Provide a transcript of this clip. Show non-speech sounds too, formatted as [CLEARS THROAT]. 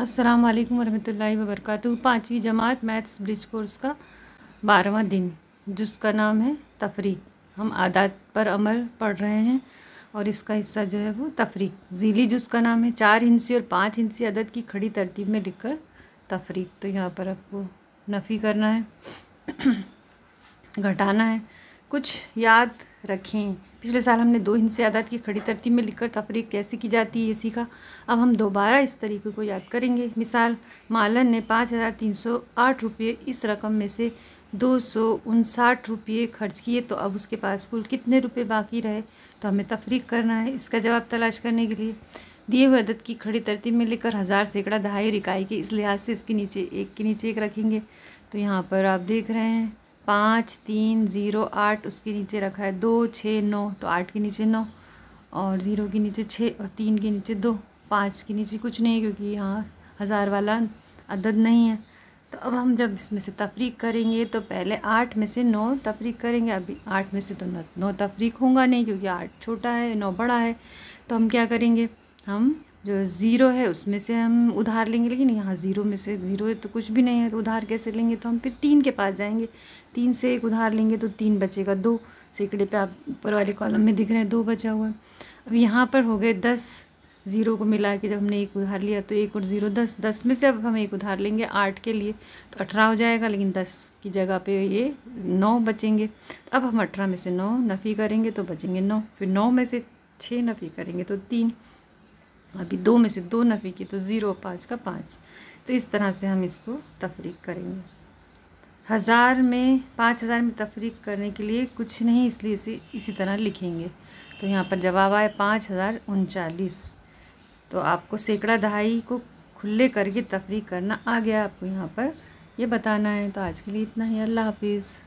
अस्सलाम वालेकुम वरहमतुल्लाहि वबरकत पाँचवीं जमात मैथ्स ब्रिज कोर्स का बारहवा दिन जिसका नाम है तफरीक हम आदात पर अमल पढ़ रहे हैं और इसका हिस्सा जो है वो तफरीक ज़ीली जिसका नाम है चार हिंसी और पाँच हिंसी अदद की खड़ी तरतीब में लिखकर तफरीक तो यहाँ पर आपको नफ़ी करना है [CLEARS THROAT] घटाना है कुछ याद रखें पिछले साल हमने दो हिंसे आदात की खड़ी तरतीब में लिखकर तफरीक कैसे की जाती है ये सीखा अब हम दोबारा इस तरीके को याद करेंगे मिसाल मालन ने पाँच हज़ार तीन सौ आठ रुपये इस रकम में से दो सौ उनसाठ रुपये खर्च किए तो अब उसके पास कुल कितने रुपये बाकी रहे तो हमें तफरीक करना है इसका जवाब तलाश करने के लिए दिए हुए अदद की खड़ी तरतीब में लेकर हज़ार सैकड़ा दहाई रिकाई के इस लिहाज से इसके नीचे एक के नीचे एक रखेंगे तो यहाँ पर आप देख रहे हैं पाँच तीन ज़ीरो आठ उसके नीचे रखा है दो छः नौ तो आठ के नीचे नौ और ज़ीरो के नीचे छः और तीन के नीचे दो पाँच के नीचे कुछ नहीं क्योंकि यहाँ हज़ार वाला अदद नहीं है तो अब हम जब इसमें से तफरीक करेंगे तो पहले आठ में से नौ तफरीक करेंगे अभी आठ में से तो नौ तफरीक होगा नहीं क्योंकि आठ छोटा है नौ बड़ा है तो हम क्या करेंगे हम जो ज़ीरो है उसमें से हम उधार लेंगे लेकिन यहाँ ज़ीरो में से ज़ीरो तो कुछ भी नहीं है तो उधार कैसे लेंगे तो हम फिर तीन के पास जाएंगे तीन से एक उधार लेंगे तो तीन बचेगा दो सैकड़े पे आप ऊपर वाले कॉलम में दिख रहे हैं दो बचा हुआ अब यहाँ पर हो गए दस ज़ीरो को मिला के जब हमने एक उधार लिया तो एक और ज़ीरो दस दस में से अब हम एक उधार लेंगे आठ के लिए तो अठारह हो जाएगा लेकिन दस की जगह पे ये नौ बचेंगे तो अब हम अठारह में से नौ नफ़ी करेंगे तो बचेंगे नौ फिर नौ में से छः नफ़ी करेंगे तो तीन अभी दो में से दो नफ़ी की तो ज़ीरो पाँच का पाँच तो इस तरह से हम इसको तफरीक करेंगे हज़ार में पाँच हज़ार में तफरीक करने के लिए कुछ नहीं इसलिए इसे इसी तरह लिखेंगे तो यहाँ पर जवाब आए पाँच हज़ार उनचालीस तो आपको सैकड़ा दहाई को खुले करके तफरीक करना आ गया आपको यहाँ पर ये बताना है तो आज के लिए इतना ही अल्लाह हाफिज़